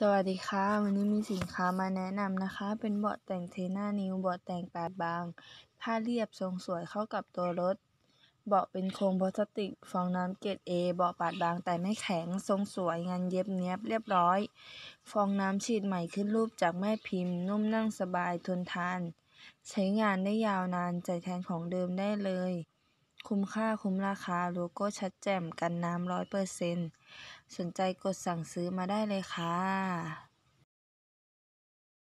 สวัสดีค่ะ วันนี้มีสินค้ามาแนะนำนะคะ เป็นเบาะแต่งเทน่านิ้วเบาะแต่งปาดบางผ้าเรียบทรงสวยเข้ากับตัวรถ เบาะเป็นโครงพลาสติก ฟองน้ำเกรดเอเบาะปาดบางแต่ไม่แข็งทรงสวยงานเย็บเนี้ยบเรียบร้อย ฟองน้ำฉีดใหม่ขึ้นรูปจากแม่พิมพ์ นุ่มนั่งสบายทนทาน ใช้งานได้ยาวนานใจแทนของเดิมได้เลยคุ้มค่าคุ้มราคาโลโก้ชัดแจ่มกันน้ำรร้ออยเเป์นต์สนใจกดสั่งซื้อมาได้เลยค่ะ